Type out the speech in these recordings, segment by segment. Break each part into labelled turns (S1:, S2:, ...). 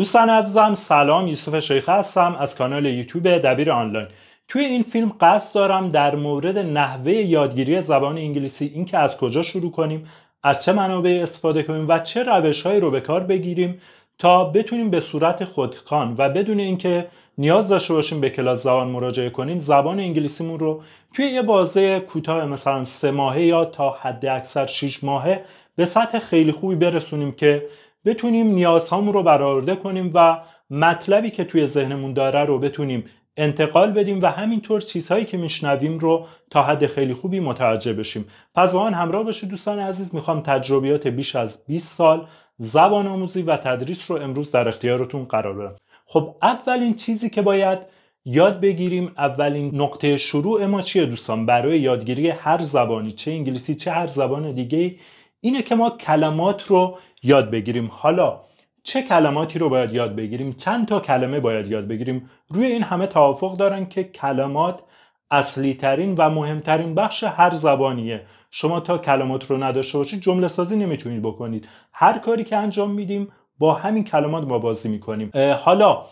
S1: دوستان عزیزم سلام یوسف شیخه هستم از کانال یوتیوب دبیر آنلاین توی این فیلم قصد دارم در مورد نحوه یادگیری زبان انگلیسی اینکه از کجا شروع کنیم از چه منابع استفاده کنیم و چه روش رو به کار بگیریم تا بتونیم به صورت خودکان و بدون اینکه نیاز داشته باشیم به کلاس زبان مراجعه کنیم زبان انگلیسیمون رو توی یه بازه کوتاه مثلا سه ماهه یا تا حد اکثر 6 ماهه به سطح خیلی خوبی برسونیم که بتونیم نیازهامون رو برآورده کنیم و مطلبی که توی ذهنمون داره رو بتونیم انتقال بدیم و همینطور چیزهایی که میشنویم رو تا حد خیلی خوبی متوجه بشیم پس با من همراه باشید دوستان عزیز میخوام تجربیات بیش از 20 سال زبان آموزی و تدریس رو امروز در اختیارتون قرار بدم خب اولین چیزی که باید یاد بگیریم اولین نقطه شروع ما چیه دوستان برای یادگیری هر زبانی چه انگلیسی چه هر زبان دیگه اینه که ما کلمات رو یاد بگیریم حالا چه کلماتی رو باید یاد بگیریم چند تا کلمه باید یاد بگیریم روی این همه توافق دارن که کلمات اصلی ترین و مهمترین بخش هر زبانیه شما تا کلمات رو نداشته باشید جمله سازی نمیتونید بکنید هر کاری که انجام میدیم با همین کلمات ما بازی میکنیم حالا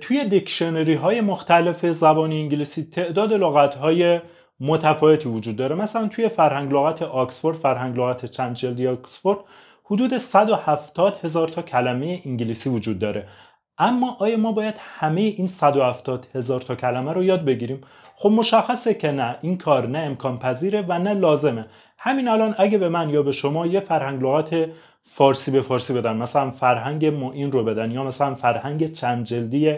S1: توی دیکشنری های مختلف زبان انگلیسی تعداد لغت های متفاوتی وجود داره مثلا توی فرهنگ لغت آکسفورد فرهنگ لغت چند جلدی آکسفورد حدود 170 هزار تا کلمه انگلیسی وجود داره اما آیا ما باید همه این 170 هزار تا کلمه رو یاد بگیریم خب مشخصه که نه این کار نه امکان پذیره و نه لازمه همین الان اگه به من یا به شما یه فرهنگ لغات فارسی به فارسی بدن مثلا فرهنگ معین رو بدن یا مثلا فرهنگ چند جلدی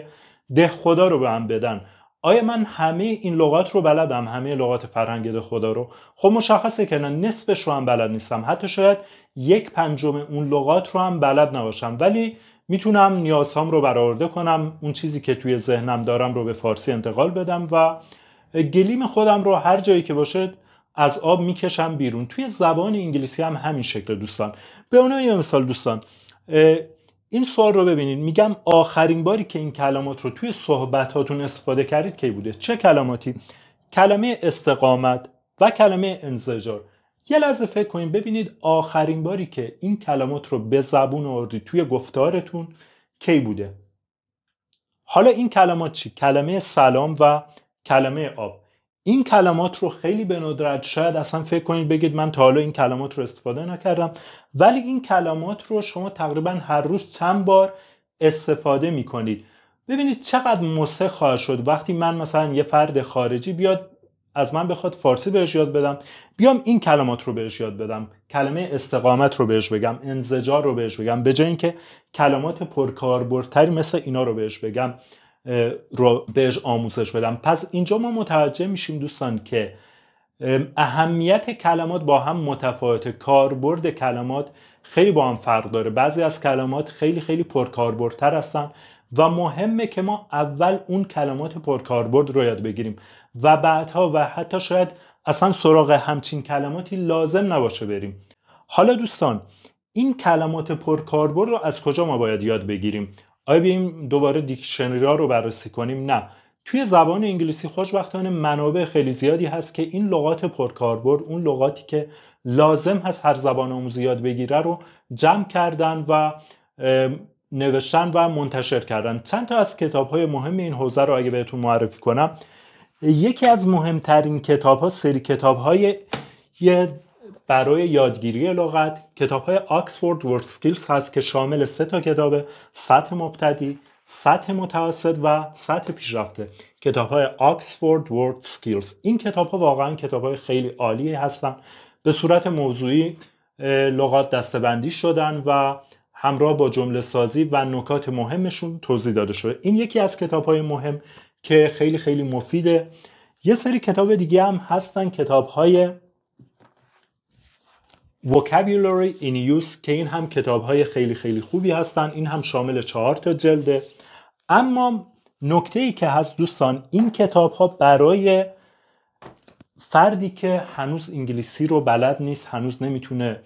S1: ده خدا رو به من بدن آیا من همه این لغات رو بلدم همه لغات فرهنگ خدا رو خب مشخصه که نه نصفش رو هم بلد نیستم حتی شاید یک پنجم اون لغات رو هم بلد نباشم ولی میتونم نیازهام رو برآورده کنم اون چیزی که توی ذهنم دارم رو به فارسی انتقال بدم و گلیم خودم رو هر جایی که باشد از آب میکشم بیرون توی زبان انگلیسی هم همین شکل دوستان به عنوان یه مثال دوستان این سوال رو ببینید میگم آخرین باری که این کلمات رو توی صحبت هاتون استفاده کردید کی بوده چه کلماتی کلمه استقامت و کلمه انزجار یه لحظه فکر کنید ببینید آخرین باری که این کلمات رو به زبون آوردید توی گفتارتون کی بوده حالا این کلمات چی کلمه سلام و کلمه آب این کلمات رو خیلی به ندرت شاید اصلا فکر کنید بگید من تا حالا این کلمات رو استفاده نکردم ولی این کلمات رو شما تقریبا هر روز چند بار استفاده می کنید ببینید چقدر مسه خواهد شد وقتی من مثلا یه فرد خارجی بیاد از من بخواد فارسی بهش یاد بدم بیام این کلمات رو بهش یاد بدم کلمه استقامت رو بهش بگم انزجار رو بهش بگم به جای اینکه کلمات پرکاربردتری مثل اینا رو بهش بگم رو بهش آموزش بدم پس اینجا ما متوجه میشیم دوستان که اهمیت کلمات با هم متفاوت کاربرد کلمات خیلی با هم فرق داره بعضی از کلمات خیلی خیلی پرکاربردتر هستن و مهمه که ما اول اون کلمات پرکاربرد رو یاد بگیریم و بعدها و حتی شاید اصلا سراغ همچین کلماتی لازم نباشه بریم حالا دوستان این کلمات پرکاربرد رو از کجا ما باید یاد بگیریم آیا بیایم دوباره دیکشنری ها رو بررسی کنیم نه توی زبان انگلیسی خوشبختانه منابع خیلی زیادی هست که این لغات پرکاربرد اون لغاتی که لازم هست هر زبان آموزی یاد بگیره رو جمع کردن و نوشتن و منتشر کردن چند تا از کتاب های مهم این حوزه رو اگه بهتون معرفی کنم یکی از مهمترین کتاب ها سری کتاب های یه برای یادگیری لغت کتاب های آکسفورد ورد سکیلز هست که شامل سه تا کتاب سطح مبتدی، سطح متوسط و سطح پیشرفته کتاب های آکسفورد ورد سکیلز این کتاب ها واقعا کتاب های خیلی عالی هستن به صورت موضوعی لغات دستبندی شدن و همراه با جمله سازی و نکات مهمشون توضیح داده شده این یکی از کتاب های مهم که خیلی خیلی مفیده یه سری کتاب دیگه هم هستن کتاب های vocabulary in use که این هم کتاب های خیلی خیلی خوبی هستن این هم شامل چهار تا جلده اما نکته ای که هست دوستان این کتاب ها برای فردی که هنوز انگلیسی رو بلد نیست هنوز نمیتونه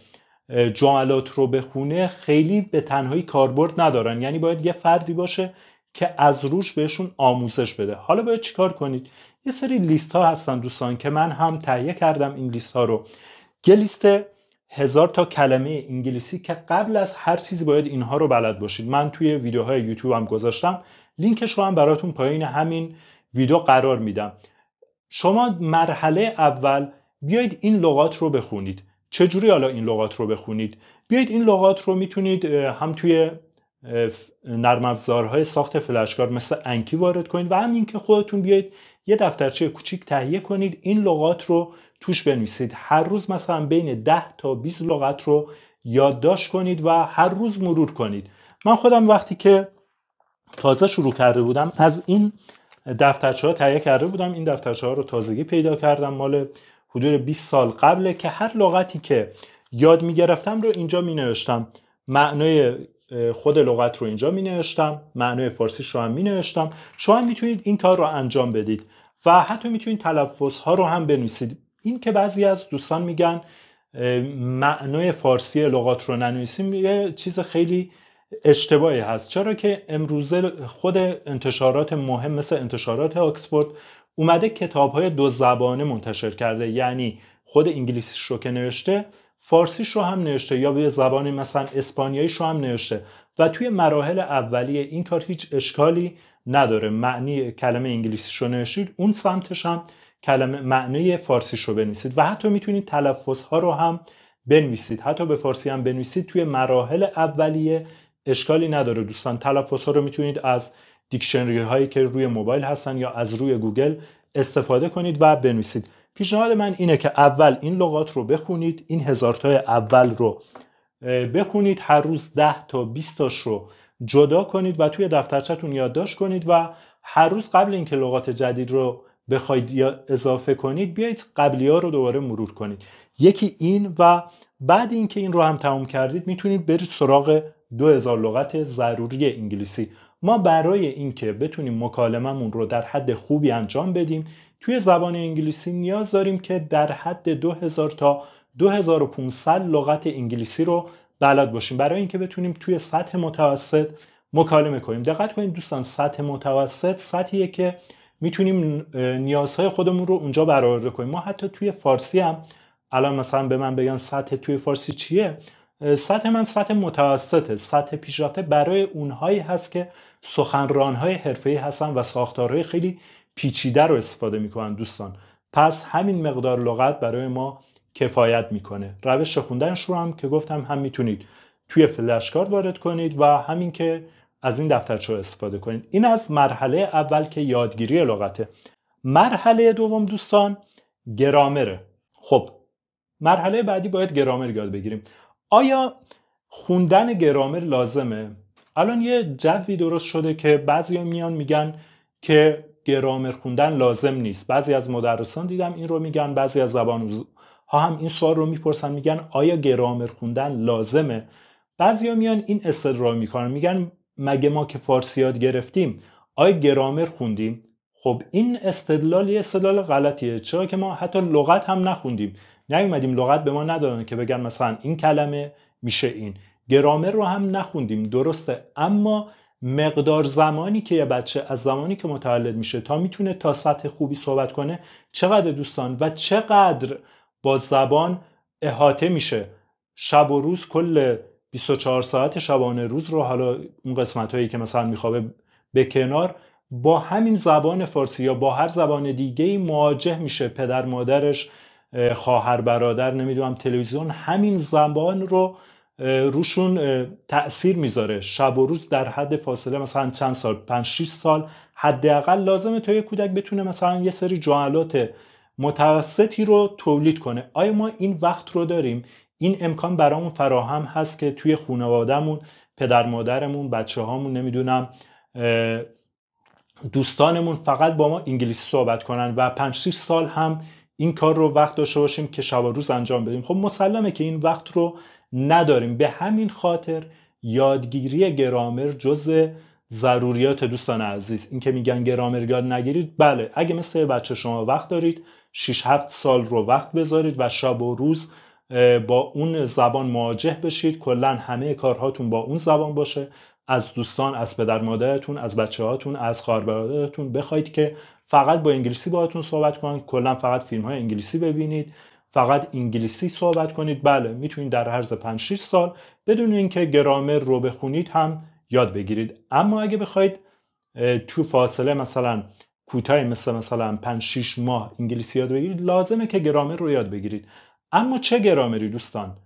S1: جملات رو بخونه خیلی به تنهایی کاربرد ندارن یعنی باید یه فردی باشه که از روش بهشون آموزش بده حالا باید چیکار کنید یه سری لیست ها هستن دوستان که من هم تهیه کردم این لیست ها رو یه لیست هزار تا کلمه انگلیسی که قبل از هر چیزی باید اینها رو بلد باشید من توی ویدیوهای یوتیوب هم گذاشتم لینکش رو هم براتون پایین همین ویدیو قرار میدم شما مرحله اول بیایید این لغات رو بخونید چجوری حالا این لغات رو بخونید بیایید این لغات رو میتونید هم توی نرم افزارهای ساخت فلشکار مثل انکی وارد کنید و همین که خودتون بیایید یه دفترچه کوچیک تهیه کنید این لغات رو توش بنویسید هر روز مثلا بین 10 تا 20 لغت رو یادداشت کنید و هر روز مرور کنید من خودم وقتی که تازه شروع کرده بودم از این دفترچه ها تهیه کرده بودم این دفترچه ها رو تازگی پیدا کردم مال حدود 20 سال قبله که هر لغتی که یاد می گرفتم رو اینجا می نوشتم معنای خود لغت رو اینجا می نوشتم معنای فارسی رو هم می نوشتم شما هم میتونید این کار رو انجام بدید و حتی میتونید تلفظ ها رو هم بنویسید این که بعضی از دوستان میگن معنای فارسی لغات رو ننویسیم یه چیز خیلی اشتباهی هست چرا که امروزه خود انتشارات مهم مثل انتشارات آکسفورد اومده کتاب های دو زبانه منتشر کرده یعنی خود انگلیسیش رو که نوشته فارسیش رو هم نوشته یا به زبان مثلا اسپانیایی رو هم نوشته و توی مراحل اولیه این کار هیچ اشکالی نداره معنی کلمه انگلیسی رو نوشید. اون سمتش هم کلمه معنی فارسیش رو بنویسید و حتی میتونید تلفظ ها رو هم بنویسید حتی به فارسی هم بنویسید توی مراحل اولیه اشکالی نداره دوستان تلفظ ها رو میتونید از دیکشنری هایی که روی موبایل هستن یا از روی گوگل استفاده کنید و بنویسید پیشنهاد من اینه که اول این لغات رو بخونید این هزار تا اول رو بخونید هر روز 10 تا 20 تاش رو جدا کنید و توی دفترچه‌تون یادداشت کنید و هر روز قبل اینکه لغات جدید رو بخواید یا اضافه کنید بیایید قبلی ها رو دوباره مرور کنید یکی این و بعد اینکه این رو هم تموم کردید میتونید برید سراغ 2000 لغت ضروری انگلیسی ما برای اینکه بتونیم مکالمهمون رو در حد خوبی انجام بدیم توی زبان انگلیسی نیاز داریم که در حد 2000 تا 2500 لغت انگلیسی رو بلد باشیم برای اینکه بتونیم توی سطح متوسط مکالمه کنیم دقت کنید دوستان سطح متوسط سطحیه که میتونیم نیازهای خودمون رو اونجا برآورده کنیم ما حتی توی فارسی هم الان مثلا به من بگن سطح توی فارسی چیه سطح من سطح متوسطه سطح پیشرفته برای اونهایی هست که سخنرانهای حرفه‌ای هستن و ساختارهای خیلی پیچیده رو استفاده میکنن دوستان پس همین مقدار لغت برای ما کفایت میکنه روش خوندنش رو هم که گفتم هم میتونید توی فلشکار وارد کنید و همین که از این دفترچه استفاده کنید این از مرحله اول که یادگیری لغته مرحله دوم دوستان گرامره خب مرحله بعدی باید گرامر یاد بگیریم آیا خوندن گرامر لازمه الان یه جوی درست شده که بعضی میان میگن که گرامر خوندن لازم نیست بعضی از مدرسان دیدم این رو میگن بعضی از زبان ها هم این سوال رو میپرسن میگن آیا گرامر خوندن لازمه بعضیا میان این استدلال میکنن میگن مگه ما که فارسیات گرفتیم آیا گرامر خوندیم خب این استدلال یه استدلال غلطیه چرا که ما حتی لغت هم نخوندیم نیومدیم لغت به ما ندادن که بگن مثلا این کلمه میشه این گرامر رو هم نخوندیم درسته اما مقدار زمانی که یه بچه از زمانی که متولد میشه تا میتونه تا سطح خوبی صحبت کنه چقدر دوستان و چقدر با زبان احاطه میشه شب و روز کل 24 ساعت شبانه روز رو حالا اون قسمت هایی که مثلا میخوابه به کنار با همین زبان فارسی یا با هر زبان دیگه ای مواجه میشه پدر مادرش خواهر برادر نمیدونم تلویزیون همین زبان رو روشون تاثیر میذاره شب و روز در حد فاصله مثلا چند سال 5 6 سال حداقل لازمه تا یه کودک بتونه مثلا یه سری جملات متوسطی رو تولید کنه آیا ما این وقت رو داریم این امکان برامون فراهم هست که توی خانوادهمون پدر مادرمون بچه هامون نمیدونم دوستانمون فقط با ما انگلیسی صحبت کنن و 5 6 سال هم این کار رو وقت داشته باشیم که شب و روز انجام بدیم خب مسلمه که این وقت رو نداریم به همین خاطر یادگیری گرامر جز ضروریات دوستان عزیز این که میگن گرامر یاد نگیرید بله اگه مثل بچه شما وقت دارید 6 7 سال رو وقت بذارید و شب و روز با اون زبان مواجه بشید کلا همه کارهاتون با اون زبان باشه از دوستان از پدر مادرتون از بچه هاتون از خواهر برادرتون بخواید که فقط با انگلیسی باهاتون صحبت کنن کلا فقط فیلم های انگلیسی ببینید فقط انگلیسی صحبت کنید بله میتونید در عرض 5 6 سال بدون اینکه گرامر رو بخونید هم یاد بگیرید اما اگه بخواید تو فاصله مثلا کوتاه مثل مثلا 5 6 ماه انگلیسی یاد بگیرید لازمه که گرامر رو یاد بگیرید اما چه گرامری دوستان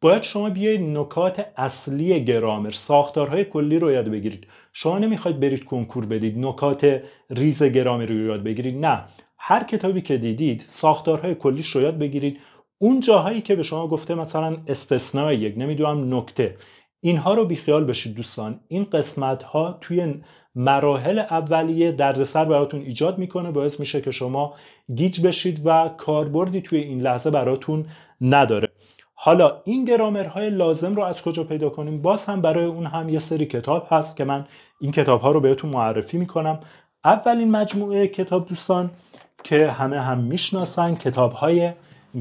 S1: باید شما بیایید نکات اصلی گرامر ساختارهای کلی رو یاد بگیرید شما نمیخواید برید کنکور بدید نکات ریز گرامری رو یاد بگیرید نه هر کتابی که دیدید ساختارهای کلیش رو یاد بگیرید اون جاهایی که به شما گفته مثلا استثناء یک نمیدونم نکته اینها رو بیخیال بشید دوستان این قسمت ها توی مراحل اولیه دردسر براتون ایجاد میکنه باعث میشه که شما گیج بشید و کاربردی توی این لحظه براتون نداره حالا این گرامرهای لازم رو از کجا پیدا کنیم باز هم برای اون هم یه سری کتاب هست که من این کتاب ها رو بهتون معرفی میکنم اولین مجموعه کتاب دوستان که همه هم میشناسن کتاب های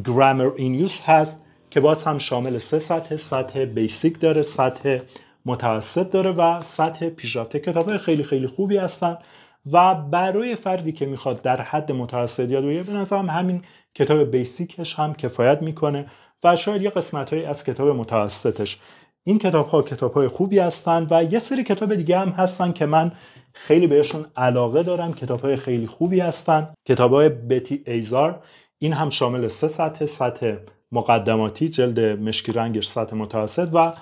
S1: گرامر این هست که باز هم شامل سه سطح سطح بیسیک داره سطح متوسط داره و سطح پیشرفته کتاب خیلی خیلی خوبی هستن و برای فردی که میخواد در حد متوسط یاد بگیره به همین کتاب بیسیکش هم کفایت میکنه و شاید یه قسمت های از کتاب متوسطش این کتاب ها کتاب های خوبی هستن و یه سری کتاب دیگه هم هستن که من خیلی بهشون علاقه دارم کتاب های خیلی خوبی هستن کتاب های بتی ایزار این هم شامل سه سطح سطح مقدماتی جلد مشکی رنگش سطح متوسط و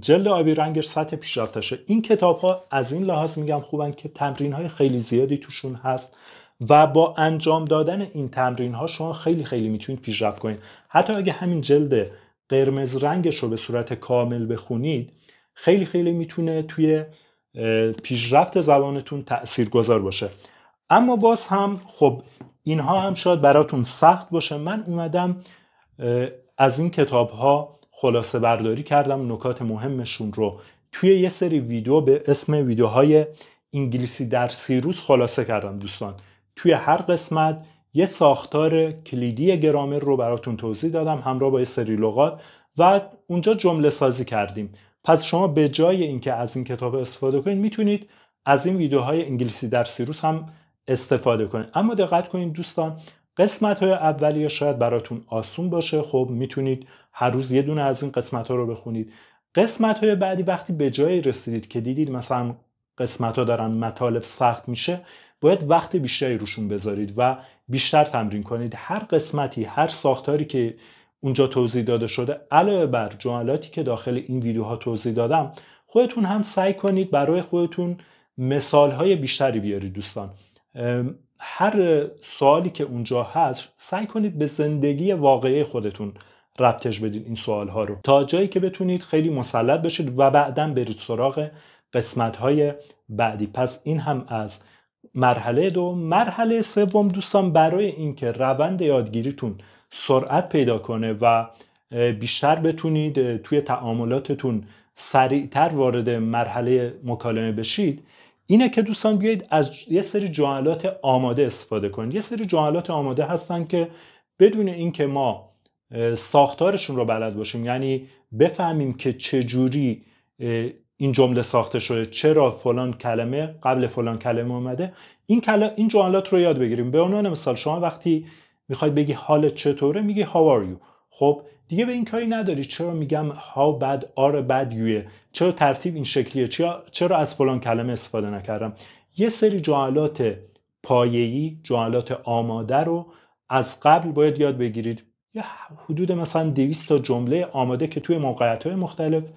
S1: جلد آبی رنگش سطح پیشرفتشه این کتاب ها از این لحاظ میگم خوبن که تمرین های خیلی زیادی توشون هست و با انجام دادن این تمرین ها شما خیلی خیلی میتونید پیشرفت کنید حتی اگه همین جلد قرمز رنگش رو به صورت کامل بخونید خیلی خیلی میتونه توی پیشرفت زبانتون تأثیر گذار باشه اما باز هم خب اینها هم شاید براتون سخت باشه من اومدم از این کتاب ها خلاصه برداری کردم نکات مهمشون رو توی یه سری ویدیو به اسم ویدیوهای انگلیسی در سی روز خلاصه کردم دوستان توی هر قسمت یه ساختار کلیدی گرامر رو براتون توضیح دادم همراه با یه سری لغات و اونجا جمله سازی کردیم پس شما به جای اینکه از این کتاب استفاده کنید میتونید از این ویدیوهای انگلیسی در سیروس هم استفاده کنید اما دقت کنید دوستان قسمت های شاید براتون آسون باشه خب میتونید هر روز یه دونه از این قسمت ها رو بخونید قسمت های بعدی وقتی به جایی رسیدید که دیدید مثلا قسمت ها دارن مطالب سخت میشه باید وقت بیشتری روشون بذارید و بیشتر تمرین کنید هر قسمتی هر ساختاری که اونجا توضیح داده شده علاوه بر جملاتی که داخل این ویدیوها توضیح دادم خودتون هم سعی کنید برای خودتون مثال های بیشتری بیارید دوستان هر سوالی که اونجا هست سعی کنید به زندگی واقعی خودتون ربطش بدید این سوال ها رو تا جایی که بتونید خیلی مسلط بشید و بعدا برید سراغ قسمت های بعدی پس این هم از مرحله دو مرحله سوم دوستان برای اینکه روند یادگیریتون سرعت پیدا کنه و بیشتر بتونید توی تعاملاتتون سریعتر وارد مرحله مکالمه بشید اینه که دوستان بیایید از یه سری جملات آماده استفاده کنید یه سری جملات آماده هستن که بدون اینکه ما ساختارشون رو بلد باشیم یعنی بفهمیم که چه جوری این جمله ساخته شده چرا فلان کلمه قبل فلان کلمه اومده این کلا این جملات رو یاد بگیریم به عنوان مثال شما وقتی میخواید بگی حالت چطوره میگی هاو are خب دیگه به این کاری نداری چرا میگم ها بد آر بد یویه چرا ترتیب این شکلیه چرا, از فلان کلمه استفاده نکردم یه سری جملات پایه‌ای جملات آماده رو از قبل باید یاد بگیرید یا حدود مثلا 200 تا جمله آماده که توی های مختلف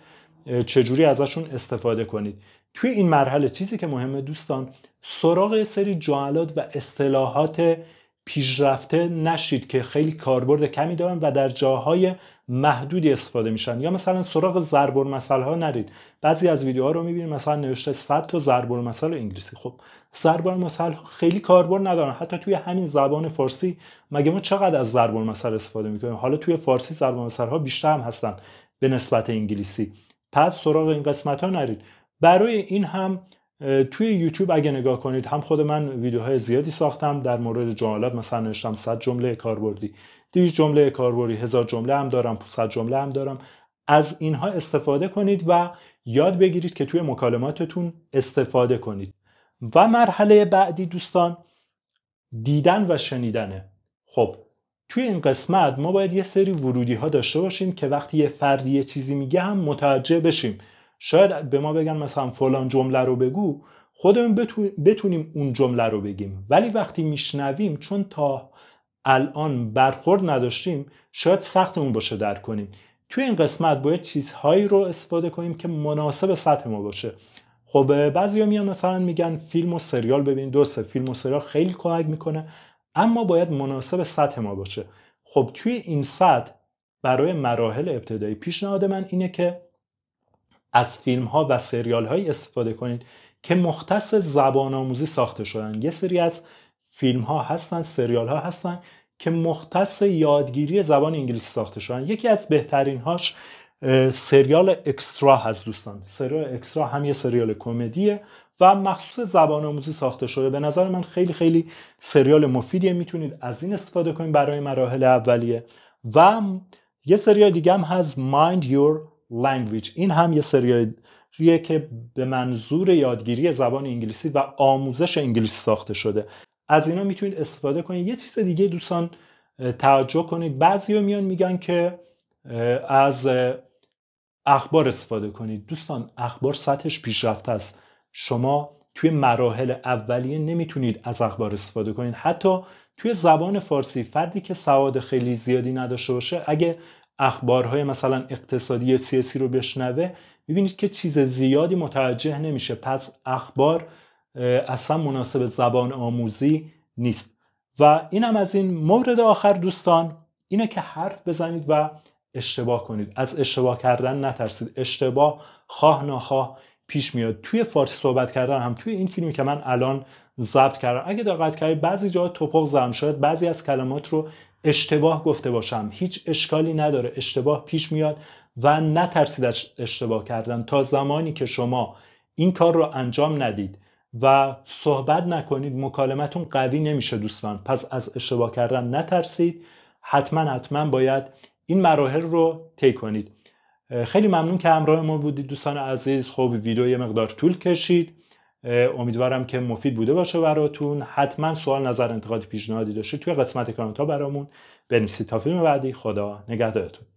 S1: چجوری ازشون استفاده کنید توی این مرحله چیزی که مهمه دوستان سراغ سری جملات و اصطلاحات پیشرفته نشید که خیلی کاربرد کمی دارن و در جاهای محدودی استفاده میشن یا مثلا سراغ ضرب المثل ها نرید بعضی از ویدیوها رو میبینید مثلا نوشته 100 تا ضرب المثل انگلیسی خب ضرب المثل خیلی کاربرد ندارن حتی توی همین زبان فارسی مگه ما چقدر از ضرب المثل استفاده میکنیم حالا توی فارسی ضرب المثل ها بیشتر هم هستن به نسبت انگلیسی پس سراغ این قسمت ها نرید برای این هم توی یوتیوب اگه نگاه کنید هم خود من ویدیوهای زیادی ساختم در مورد جملات مثلا نوشتم 100 جمله کاربردی 200 جمله کاربردی 1000 جمله هم دارم 500 جمله هم دارم از اینها استفاده کنید و یاد بگیرید که توی مکالماتتون استفاده کنید و مرحله بعدی دوستان دیدن و شنیدنه خب توی این قسمت ما باید یه سری ورودی ها داشته باشیم که وقتی یه فردی یه چیزی میگه هم متوجه بشیم شاید به ما بگن مثلا فلان جمله رو بگو خودمون بتونیم اون جمله رو بگیم ولی وقتی میشنویم چون تا الان برخورد نداشتیم شاید سختمون باشه درک کنیم توی این قسمت باید چیزهایی رو استفاده کنیم که مناسب سطح ما باشه خب ها میان مثلا میگن فیلم و سریال ببین دوسته فیلم و سریال خیلی کمک میکنه اما باید مناسب سطح ما باشه خب توی این سطح برای مراحل ابتدایی پیشنهاد من اینه که از فیلم ها و سریال های استفاده کنید که مختص زبان آموزی ساخته شدن یه سری از فیلم ها هستن سریال ها هستن که مختص یادگیری زبان انگلیسی ساخته شدن یکی از بهترین هاش سریال اکسترا هست دوستان سریال اکسترا هم یه سریال کمدیه و مخصوص زبان آموزی ساخته شده به نظر من خیلی خیلی سریال مفیدیه میتونید از این استفاده کنید برای مراحل اولیه و یه سریال دیگه هم هست Mind Your لنگویج این هم یه سریه که به منظور یادگیری زبان انگلیسی و آموزش انگلیسی ساخته شده از اینا میتونید استفاده کنید یه چیز دیگه دوستان توجه کنید بعضی میان میگن که از اخبار استفاده کنید دوستان اخبار سطحش پیشرفته است شما توی مراحل اولیه نمیتونید از اخبار استفاده کنید حتی توی زبان فارسی فردی که سواد خیلی زیادی نداشته باشه اگه اخبارهای مثلا اقتصادی سیاسی رو بشنوه میبینید که چیز زیادی متوجه نمیشه پس اخبار اصلا مناسب زبان آموزی نیست و هم از این مورد آخر دوستان اینه که حرف بزنید و اشتباه کنید از اشتباه کردن نترسید اشتباه خواه نخواه پیش میاد توی فارسی صحبت کردن هم توی این فیلمی که من الان ضبط کردم اگه دقت کردید بعضی جاها توپق زدم شاید بعضی از کلمات رو اشتباه گفته باشم هیچ اشکالی نداره اشتباه پیش میاد و نترسید از اشتباه کردن تا زمانی که شما این کار رو انجام ندید و صحبت نکنید مکالمتون قوی نمیشه دوستان پس از اشتباه کردن نترسید حتما حتما باید این مراحل رو طی کنید خیلی ممنون که همراه ما بودید دوستان عزیز خب ویدیو یه مقدار طول کشید امیدوارم که مفید بوده باشه براتون حتما سوال نظر انتقادی پیشنهادی داشته توی قسمت کامنت ها برامون بنویسید تا فیلم بعدی خدا نگهدارتون